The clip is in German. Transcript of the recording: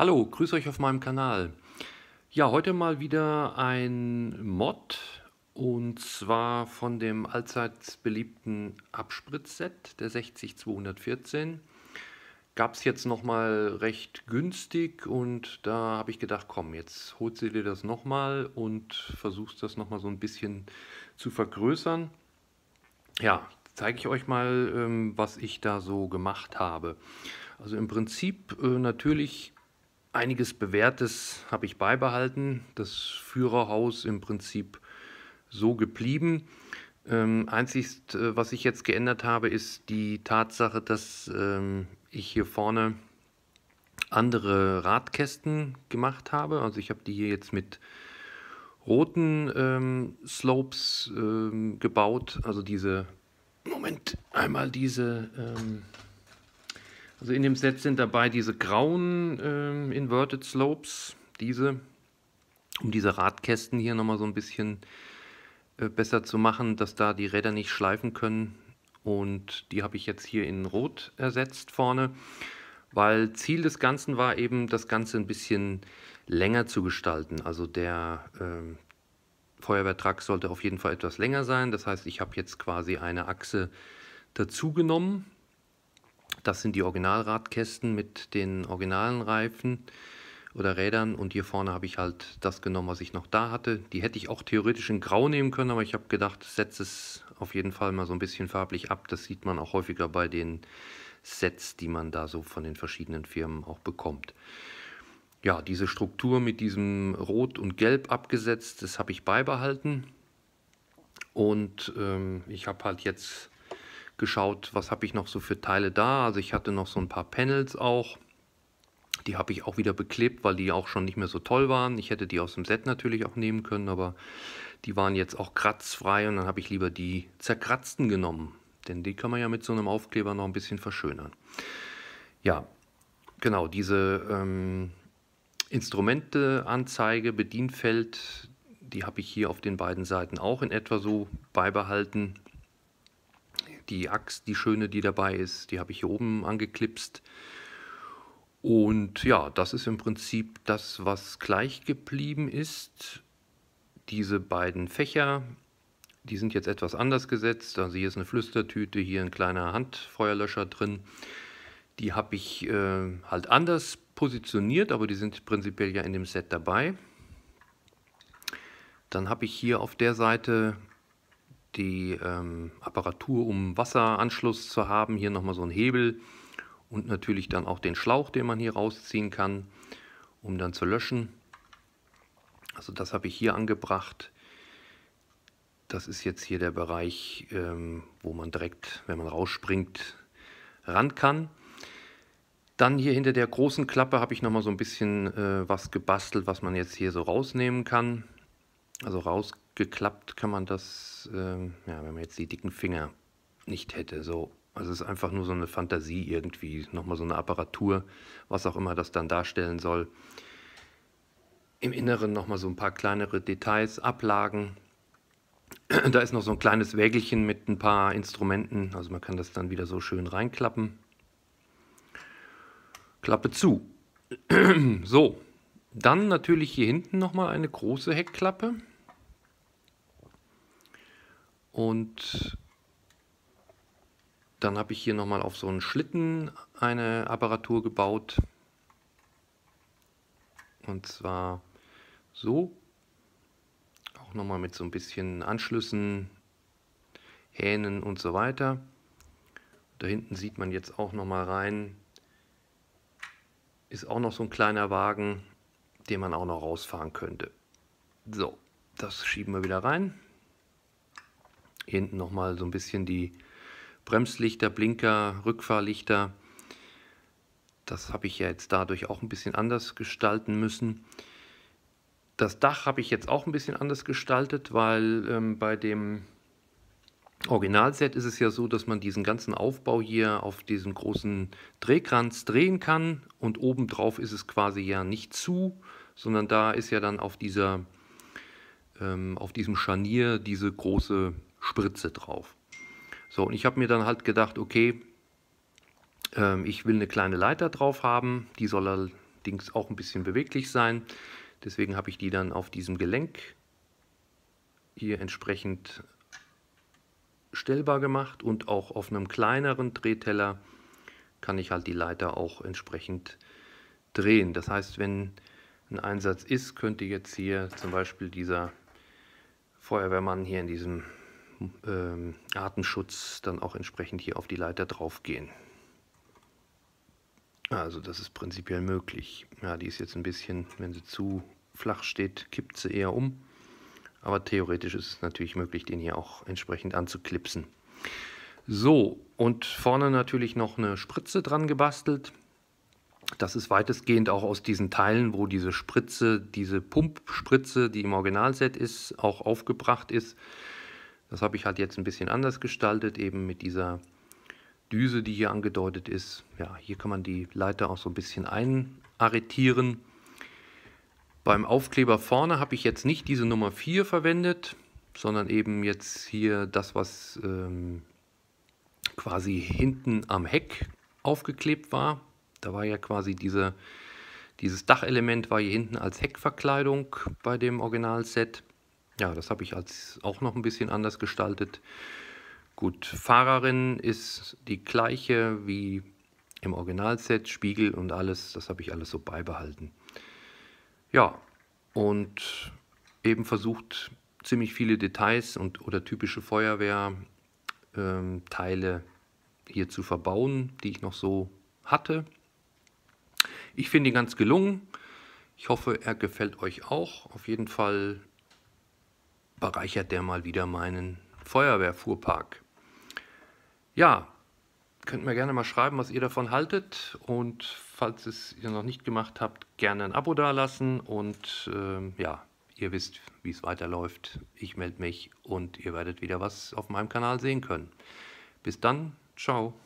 Hallo, grüß euch auf meinem Kanal. Ja, heute mal wieder ein Mod und zwar von dem allseits beliebten Abspritzset der 60214. Gab es jetzt nochmal recht günstig und da habe ich gedacht, komm, jetzt holst du dir das nochmal und versuchst das nochmal so ein bisschen zu vergrößern. Ja, zeige ich euch mal, ähm, was ich da so gemacht habe. Also im Prinzip äh, natürlich Einiges Bewährtes habe ich beibehalten. Das Führerhaus im Prinzip so geblieben. Ähm, einzigst, äh, was ich jetzt geändert habe, ist die Tatsache, dass ähm, ich hier vorne andere Radkästen gemacht habe. Also ich habe die hier jetzt mit roten ähm, Slopes ähm, gebaut. Also diese, Moment, einmal diese ähm, also in dem Set sind dabei diese grauen äh, Inverted Slopes, diese, um diese Radkästen hier nochmal so ein bisschen äh, besser zu machen, dass da die Räder nicht schleifen können. Und die habe ich jetzt hier in Rot ersetzt vorne, weil Ziel des Ganzen war eben, das Ganze ein bisschen länger zu gestalten. Also der äh, Feuerwehrtruck sollte auf jeden Fall etwas länger sein. Das heißt, ich habe jetzt quasi eine Achse dazu genommen das sind die Originalradkästen mit den originalen Reifen oder Rädern und hier vorne habe ich halt das genommen, was ich noch da hatte. Die hätte ich auch theoretisch in Grau nehmen können, aber ich habe gedacht, setze es auf jeden Fall mal so ein bisschen farblich ab. Das sieht man auch häufiger bei den Sets, die man da so von den verschiedenen Firmen auch bekommt. Ja, diese Struktur mit diesem Rot und Gelb abgesetzt, das habe ich beibehalten. Und ähm, ich habe halt jetzt geschaut, was habe ich noch so für Teile da. Also ich hatte noch so ein paar Panels auch. Die habe ich auch wieder beklebt, weil die auch schon nicht mehr so toll waren. Ich hätte die aus dem Set natürlich auch nehmen können, aber die waren jetzt auch kratzfrei und dann habe ich lieber die zerkratzten genommen. Denn die kann man ja mit so einem Aufkleber noch ein bisschen verschönern. Ja, genau, diese ähm, Instrumenteanzeige, Bedienfeld, die habe ich hier auf den beiden Seiten auch in etwa so beibehalten die Axt, die schöne, die dabei ist, die habe ich hier oben angeklipst. Und ja, das ist im Prinzip das, was gleich geblieben ist. Diese beiden Fächer, die sind jetzt etwas anders gesetzt. Also hier ist eine Flüstertüte, hier ein kleiner Handfeuerlöscher drin. Die habe ich äh, halt anders positioniert, aber die sind prinzipiell ja in dem Set dabei. Dann habe ich hier auf der Seite die ähm, Apparatur, um Wasseranschluss zu haben. Hier nochmal so ein Hebel und natürlich dann auch den Schlauch, den man hier rausziehen kann, um dann zu löschen. Also das habe ich hier angebracht. Das ist jetzt hier der Bereich, ähm, wo man direkt, wenn man rausspringt, ran kann. Dann hier hinter der großen Klappe habe ich nochmal so ein bisschen äh, was gebastelt, was man jetzt hier so rausnehmen kann. Also raus geklappt, kann man das, ähm, ja, wenn man jetzt die dicken Finger nicht hätte, so. Also es ist einfach nur so eine Fantasie irgendwie, nochmal so eine Apparatur, was auch immer das dann darstellen soll. Im Inneren nochmal so ein paar kleinere Details, Ablagen. Da ist noch so ein kleines Wägelchen mit ein paar Instrumenten, also man kann das dann wieder so schön reinklappen. Klappe zu. so, dann natürlich hier hinten nochmal eine große Heckklappe. Und dann habe ich hier nochmal auf so einen Schlitten eine Apparatur gebaut. Und zwar so. Auch nochmal mit so ein bisschen Anschlüssen, Hähnen und so weiter. Da hinten sieht man jetzt auch nochmal rein. Ist auch noch so ein kleiner Wagen, den man auch noch rausfahren könnte. So, das schieben wir wieder rein. Hinten nochmal so ein bisschen die Bremslichter, Blinker, Rückfahrlichter. Das habe ich ja jetzt dadurch auch ein bisschen anders gestalten müssen. Das Dach habe ich jetzt auch ein bisschen anders gestaltet, weil ähm, bei dem Originalset ist es ja so, dass man diesen ganzen Aufbau hier auf diesem großen Drehkranz drehen kann und obendrauf ist es quasi ja nicht zu, sondern da ist ja dann auf, dieser, ähm, auf diesem Scharnier diese große Spritze drauf. So, und ich habe mir dann halt gedacht, okay, ähm, ich will eine kleine Leiter drauf haben, die soll allerdings auch ein bisschen beweglich sein. Deswegen habe ich die dann auf diesem Gelenk hier entsprechend stellbar gemacht und auch auf einem kleineren Drehteller kann ich halt die Leiter auch entsprechend drehen. Das heißt, wenn ein Einsatz ist, könnte jetzt hier zum Beispiel dieser Feuerwehrmann hier in diesem ähm, Artenschutz dann auch entsprechend hier auf die Leiter draufgehen. Also das ist prinzipiell möglich. Ja, die ist jetzt ein bisschen, wenn sie zu flach steht, kippt sie eher um. Aber theoretisch ist es natürlich möglich, den hier auch entsprechend anzuklipsen. So, und vorne natürlich noch eine Spritze dran gebastelt. Das ist weitestgehend auch aus diesen Teilen, wo diese Spritze, diese Pumpspritze, die im Originalset ist, auch aufgebracht ist. Das habe ich halt jetzt ein bisschen anders gestaltet, eben mit dieser Düse, die hier angedeutet ist. Ja, hier kann man die Leiter auch so ein bisschen einarretieren. Beim Aufkleber vorne habe ich jetzt nicht diese Nummer 4 verwendet, sondern eben jetzt hier das, was ähm, quasi hinten am Heck aufgeklebt war. Da war ja quasi diese, dieses Dachelement war hier hinten als Heckverkleidung bei dem Originalset. Ja, das habe ich als auch noch ein bisschen anders gestaltet. Gut, Fahrerin ist die gleiche wie im Originalset, Spiegel und alles, das habe ich alles so beibehalten. Ja, und eben versucht ziemlich viele Details und oder typische Feuerwehrteile ähm, hier zu verbauen, die ich noch so hatte. Ich finde ihn ganz gelungen. Ich hoffe, er gefällt euch auch. Auf jeden Fall bereichert der mal wieder meinen Feuerwehrfuhrpark. Ja, könnt mir gerne mal schreiben, was ihr davon haltet. Und falls es ihr noch nicht gemacht habt, gerne ein Abo dalassen. Und ähm, ja, ihr wisst, wie es weiterläuft. Ich melde mich und ihr werdet wieder was auf meinem Kanal sehen können. Bis dann, ciao.